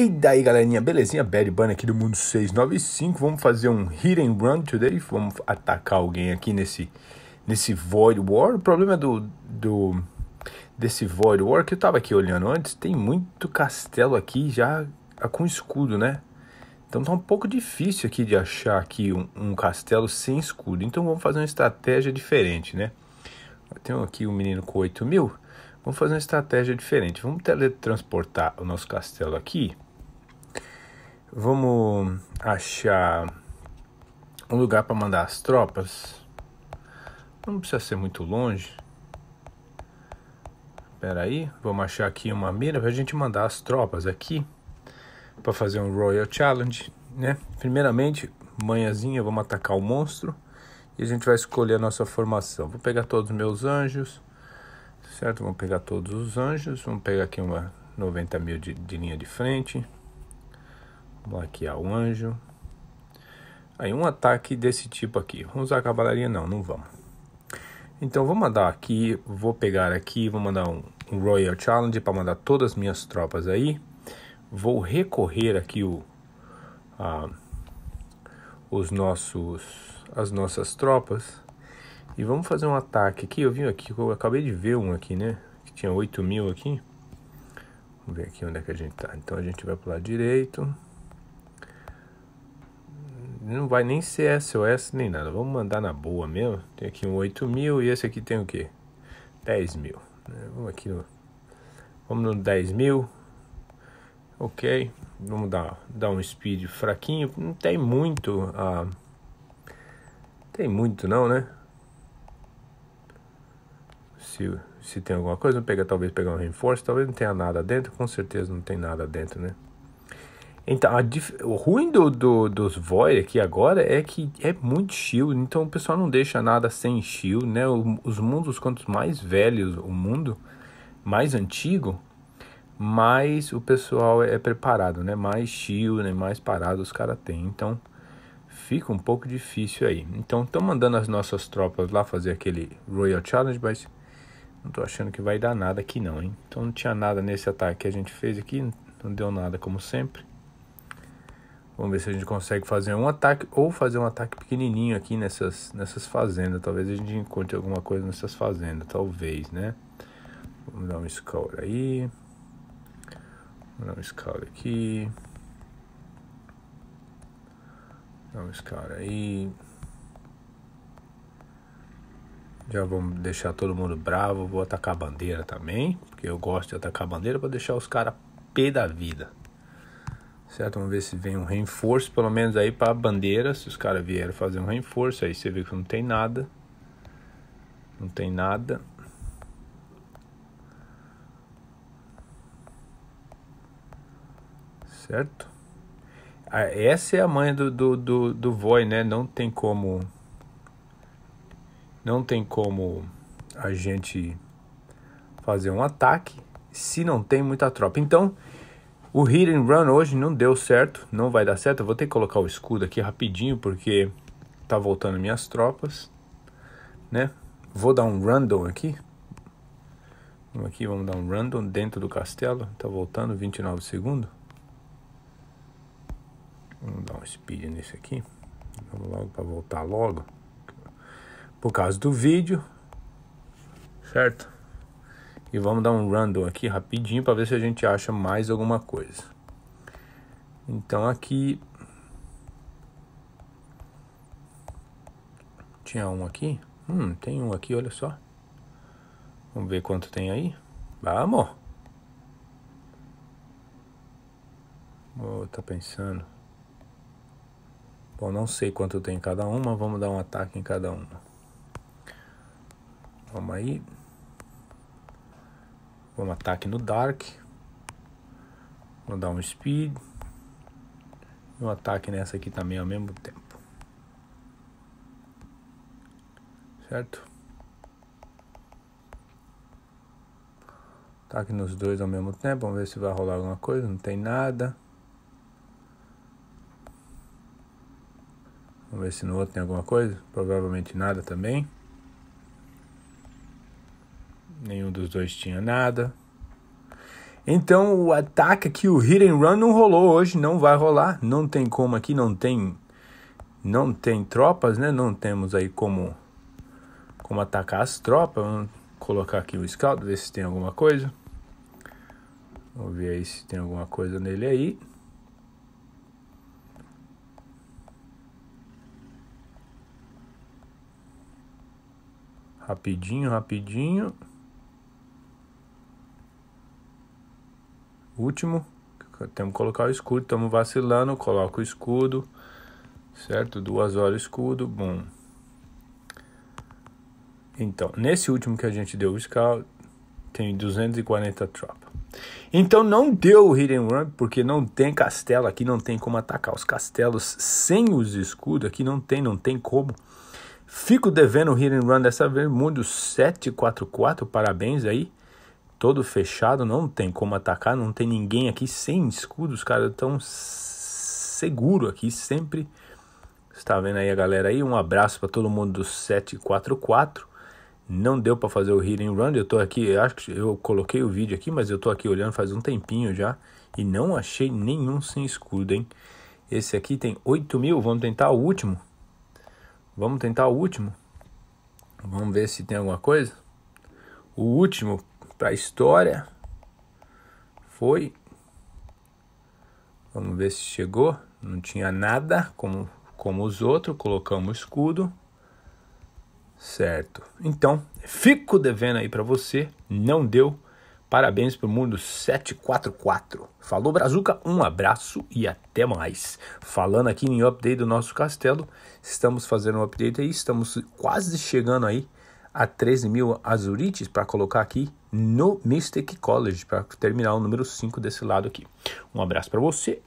E daí galerinha, belezinha? Bad Bunny aqui do Mundo 695, vamos fazer um hit and run today, vamos atacar alguém aqui nesse, nesse Void War, o problema do, do desse Void War é que eu tava aqui olhando antes, tem muito castelo aqui já ah, com escudo, né? Então tá um pouco difícil aqui de achar aqui um, um castelo sem escudo, então vamos fazer uma estratégia diferente, né? Eu tenho aqui um menino com 8 mil, vamos fazer uma estratégia diferente, vamos teletransportar o nosso castelo aqui Vamos achar um lugar para mandar as tropas. Não precisa ser muito longe. Espera aí, vamos achar aqui uma mira para a gente mandar as tropas aqui para fazer um Royal Challenge, né? Primeiramente, manhãzinha, vamos atacar o monstro e a gente vai escolher a nossa formação. Vou pegar todos os meus anjos, certo? Vamos pegar todos os anjos, vamos pegar aqui uma 90 mil de, de linha de frente. Vamos aqui, ó, o anjo. Aí, um ataque desse tipo aqui. Vamos usar a cavalaria? Não, não vamos. Então, vou mandar aqui, vou pegar aqui, vou mandar um, um Royal Challenge para mandar todas as minhas tropas aí. Vou recorrer aqui o, a, os nossos, as nossas tropas. E vamos fazer um ataque aqui. Eu vim aqui, eu acabei de ver um aqui, né? Que tinha 8 mil aqui. Vamos ver aqui onde é que a gente tá. Então a gente vai pro lado direito não vai nem ser SOS nem nada. Vamos mandar na boa mesmo. Tem aqui um 8 mil e esse aqui tem o quê? 10 mil. É, vamos aqui no. Vamos no 10 mil. Ok. Vamos dar, dar um speed fraquinho. Não tem muito. Ah, tem muito não, né? Se, se tem alguma coisa, vamos pegar, talvez pegar um reforço. Talvez não tenha nada dentro. Com certeza não tem nada dentro, né? Então, a, o ruim do, do, dos Void aqui agora é que é muito shield, então o pessoal não deixa nada sem shield, né? O, os mundos, quanto mais velhos o mundo, mais antigo, mais o pessoal é preparado, né? Mais shield, né? mais parado os caras têm. Então, fica um pouco difícil aí. Então, estão mandando as nossas tropas lá fazer aquele Royal Challenge, mas não tô achando que vai dar nada aqui não, hein? Então, não tinha nada nesse ataque que a gente fez aqui, não deu nada como sempre. Vamos ver se a gente consegue fazer um ataque ou fazer um ataque pequenininho aqui nessas, nessas fazendas. Talvez a gente encontre alguma coisa nessas fazendas, talvez, né? Vamos dar um scout aí. Vamos dar um scout aqui. Dar um scout aí. Já vamos deixar todo mundo bravo. Vou atacar a bandeira também, porque eu gosto de atacar a bandeira para deixar os caras pé da vida certo? Vamos ver se vem um reforço, pelo menos aí para a bandeira, se os caras vieram fazer um reforço, aí você vê que não tem nada. Não tem nada. Certo? Ah, essa é a mãe do, do, do, do Voi, né? Não tem como. Não tem como a gente fazer um ataque se não tem muita tropa. Então, o hit and run hoje não deu certo, não vai dar certo. Eu vou ter que colocar o escudo aqui rapidinho porque tá voltando minhas tropas, né? Vou dar um random aqui. Vamos aqui, vamos dar um random dentro do castelo. Tá voltando 29 segundos. Vamos dar um speed nesse aqui. Vamos logo para voltar logo. Por causa do vídeo, certo? E vamos dar um random aqui rapidinho para ver se a gente acha mais alguma coisa. Então aqui tinha um aqui. Hum, tem um aqui, olha só. Vamos ver quanto tem aí. Vamos. Oh, tá pensando. Bom, não sei quanto tem cada uma, vamos dar um ataque em cada uma. Vamos aí um ataque no Dark. Vou dar um Speed. E um ataque nessa aqui também ao mesmo tempo. Certo? Ataque nos dois ao mesmo tempo. Vamos ver se vai rolar alguma coisa. Não tem nada. Vamos ver se no outro tem alguma coisa. Provavelmente nada também. Nenhum dos dois tinha nada. Então o ataque aqui, o hit and run não rolou hoje, não vai rolar, não tem como aqui, não tem não tem tropas, né? Não temos aí como como atacar as tropas. Vamos colocar aqui o scout, ver se tem alguma coisa. Vamos ver aí se tem alguma coisa nele aí. Rapidinho, rapidinho. último, temos que colocar o escudo, estamos vacilando, coloco o escudo, certo? Duas horas escudo, bom. Então, nesse último que a gente deu o scout, tem 240 tropa. Então não deu o Hidden Run, porque não tem castelo aqui, não tem como atacar. Os castelos sem os escudos aqui não tem, não tem como. Fico devendo o Hidden Run dessa vez, mundo 744, parabéns aí todo fechado, não tem como atacar, não tem ninguém aqui sem escudo, os caras estão seguro aqui sempre. Está vendo aí a galera aí? Um abraço para todo mundo do 744. Não deu para fazer o Healing Run, eu tô aqui, eu acho que eu coloquei o vídeo aqui, mas eu tô aqui olhando faz um tempinho já e não achei nenhum sem escudo, hein? Esse aqui tem 8 mil, vamos tentar o último. Vamos tentar o último. Vamos ver se tem alguma coisa. O último para a história foi. Vamos ver se chegou. Não tinha nada como, como os outros. Colocamos escudo. Certo. Então, fico devendo aí para você. Não deu. Parabéns para o mundo 744. Falou Brazuca, um abraço e até mais. Falando aqui em update do nosso castelo, estamos fazendo um update aí, estamos quase chegando aí a 13 mil azurites para colocar aqui no Mystic College, para terminar o número 5 desse lado aqui. Um abraço para você.